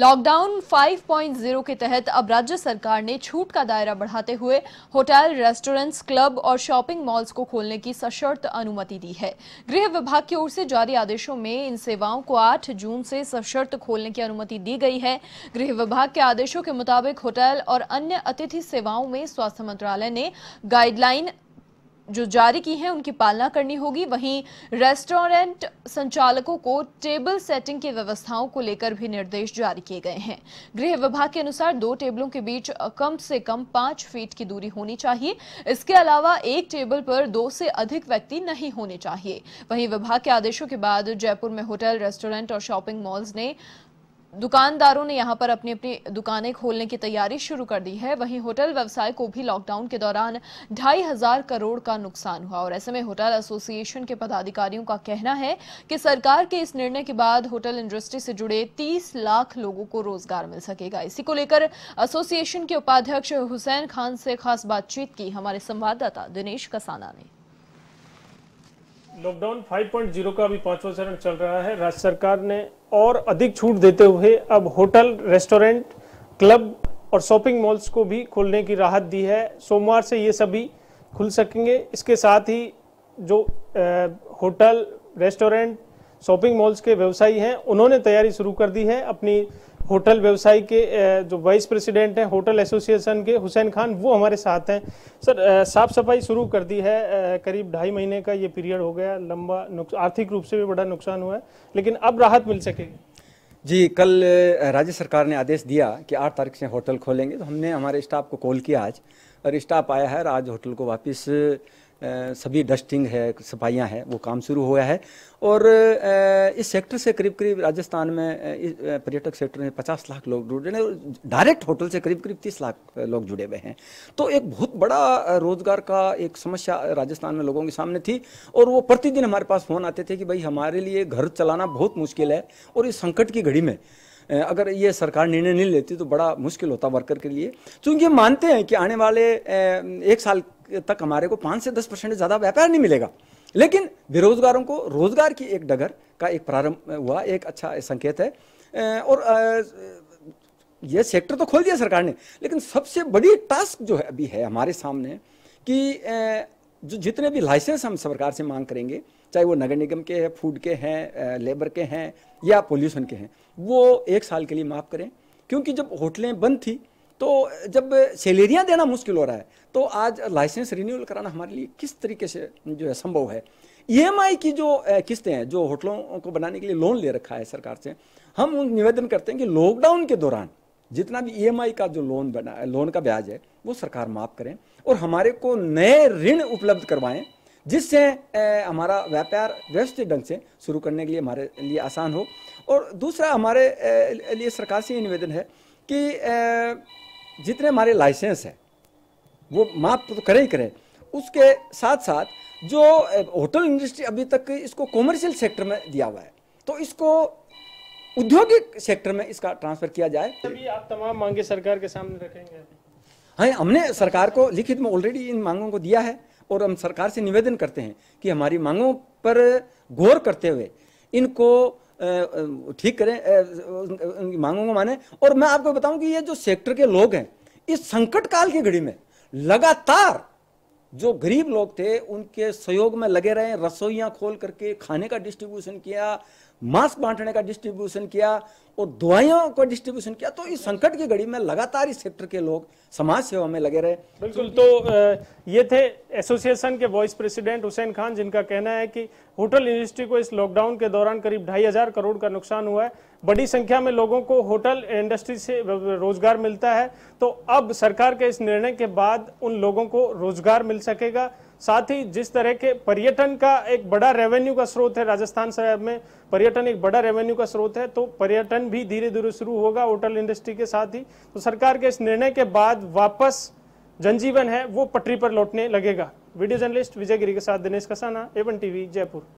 lockdown 5.0 के तहत अब राज्य सरकार ने छूट का दायरा बढ़ाते हुए होटल रेस्टोरेंट्स क्लब और शॉपिंग मॉल्स को खोलने की सशर्त अनुमति दी है गृह विभाग की ओर से जारी आदेशों में इन सेवाओं को 8 जून से सशर्त खोलने की अनुमति दी गई है गृह विभाग के आदेशों के मुताबिक होटल और अन्य अतिथि सेवाओं में स्वास्थ्य मंत्रालय ने गाइडलाइन जो जारी की है उनकी पालना करनी होगी वहीं रेस्टोरेंट संचालकों को टेबल सेटिंग की व्यवस्थाओं को लेकर भी निर्देश जारी किए गए हैं गृह विभाग के अनुसार दो टेबलों के बीच कम से कम पांच फीट की दूरी होनी चाहिए इसके अलावा एक टेबल पर दो से अधिक व्यक्ति नहीं होने चाहिए वहीं विभाग के आदेशों के बाद जयपुर में होटल रेस्टोरेंट और शॉपिंग मॉल्स ने दुकानदारों ने यहां पर अपनी अपनी दुकानें खोलने की तैयारी शुरू कर दी है वहीं होटल व्यवसाय को भी लॉकडाउन के दौरान ढाई हजार करोड़ का नुकसान हुआ और ऐसे में होटल एसोसिएशन के पदाधिकारियों का कहना है कि सरकार के इस निर्णय के बाद होटल इंडस्ट्री से जुड़े 30 लाख लोगों को रोजगार मिल सकेगा इसी को लेकर एसोसिएशन के उपाध्यक्ष हुसैन खान से खास बातचीत की हमारे संवाददाता दिनेश कसाना ने लॉकडाउन 5.0 का अभी पांचवा चरण चल रहा है राज्य सरकार ने और अधिक छूट देते हुए अब होटल रेस्टोरेंट क्लब और शॉपिंग मॉल्स को भी खोलने की राहत दी है सोमवार से ये सभी खुल सकेंगे इसके साथ ही जो होटल रेस्टोरेंट शॉपिंग मॉल्स के व्यवसायी हैं उन्होंने तैयारी शुरू कर दी है अपनी होटल व्यवसाय के जो वाइस प्रेसिडेंट हैं होटल एसोसिएशन के हुसैन खान वो हमारे साथ हैं सर साफ सफाई शुरू कर दी है करीब ढाई महीने का ये पीरियड हो गया लंबा आर्थिक रूप से भी बड़ा नुकसान हुआ है लेकिन अब राहत मिल सकेगी जी कल राज्य सरकार ने आदेश दिया कि आठ तारीख से होटल खोलेंगे तो हमने हमारे स्टाफ को कॉल किया आज और स्टाफ आया है और आज होटल को वापस सभी डस्टिंग है सफाइयाँ हैं वो काम शुरू हुआ है और इस सेक्टर से करीब करीब राजस्थान में पर्यटक सेक्टर में 50 लाख लोग जुड़े हैं डायरेक्ट होटल से करीब करीब 30 लाख लोग जुड़े हुए हैं तो एक बहुत बड़ा रोजगार का एक समस्या राजस्थान में लोगों के सामने थी और वो प्रतिदिन हमारे पास फ़ोन आते थे कि भाई हमारे लिए घर चलाना बहुत मुश्किल है और इस संकट की घड़ी में अगर ये सरकार निर्णय नहीं लेती तो बड़ा मुश्किल होता वर्कर के लिए चूँकि मानते हैं कि आने वाले एक साल तक हमारे को पाँच से दस परसेंट ज़्यादा व्यापार नहीं मिलेगा लेकिन बेरोजगारों को रोजगार की एक डगर का एक प्रारंभ हुआ एक अच्छा संकेत है और यह सेक्टर तो खोल दिया सरकार ने लेकिन सबसे बड़ी टास्क जो है अभी है हमारे सामने कि जो जितने भी लाइसेंस हम सरकार से मांग करेंगे चाहे वो नगर निगम के हैं फूड के हैं लेबर के हैं या पोल्यूशन के हैं वो एक साल के लिए माफ़ करें क्योंकि जब होटलें बंद थी तो जब सैलरियाँ देना मुश्किल हो रहा है तो आज लाइसेंस रिन्यूअल कराना हमारे लिए किस तरीके से जो है संभव है ई e की जो किस्तें हैं जो होटलों को बनाने के लिए लोन ले रखा है सरकार से हम उन निवेदन करते हैं कि लॉकडाउन के दौरान जितना भी ई e का जो लोन बना लोन का ब्याज है वो सरकार माफ़ करें और हमारे को नए ऋण उपलब्ध करवाएं जिससे हमारा व्यापार व्यवस्थित ढंग से शुरू करने के लिए हमारे लिए आसान हो और दूसरा हमारे लिए सरकार से ये निवेदन है कि जितने हमारे लाइसेंस हैं वो माफ तो करें ही करें उसके साथ साथ जो होटल इंडस्ट्री अभी तक इसको कॉमर्शियल सेक्टर में दिया हुआ है तो इसको औद्योगिक सेक्टर में इसका ट्रांसफर किया जाए आप तमाम मांगे सरकार के सामने रखेंगे हाँ हमने सरकार को लिखित में ऑलरेडी इन मांगों को दिया है और हम सरकार से निवेदन करते हैं कि हमारी मांगों पर गौर करते हुए इनको ठीक करें उनकी मांगों को माने और मैं आपको बताऊं कि ये जो सेक्टर के लोग हैं इस संकट काल की घड़ी में लगातार जो गरीब लोग थे उनके सहयोग में लगे रहे रसोइयां खोल करके खाने का डिस्ट्रीब्यूशन किया मास्क बांटने का डिस्ट्रीब्यूशन किया और दवाइयों का डिस्ट्रीब्यूशन किया तो इस संकट की घड़ी में लगातार इस सेक्टर के लोग समाज सेवा में लगे रहे बिल्कुल तो ये थे एसोसिएशन के वाइस प्रेसिडेंट हुसैन खान जिनका कहना है कि होटल इंडस्ट्री को इस लॉकडाउन के दौरान करीब ढाई हजार करोड़ का नुकसान हुआ है बड़ी संख्या में लोगों को होटल इंडस्ट्री से रोजगार मिलता है तो अब सरकार के इस निर्णय के बाद उन लोगों को रोजगार मिल सकेगा साथ ही जिस तरह के पर्यटन का एक बड़ा रेवेन्यू का स्रोत है राजस्थान शहर में पर्यटन एक बड़ा रेवेन्यू का स्रोत है तो पर्यटन भी धीरे धीरे शुरू होगा होटल इंडस्ट्री के साथ ही तो सरकार के इस निर्णय के बाद वापस जनजीवन है वो पटरी पर लौटने लगेगा वीडियो जर्नलिस्ट विजय गिरी के साथ दिनेश कसाना एवन टीवी जयपुर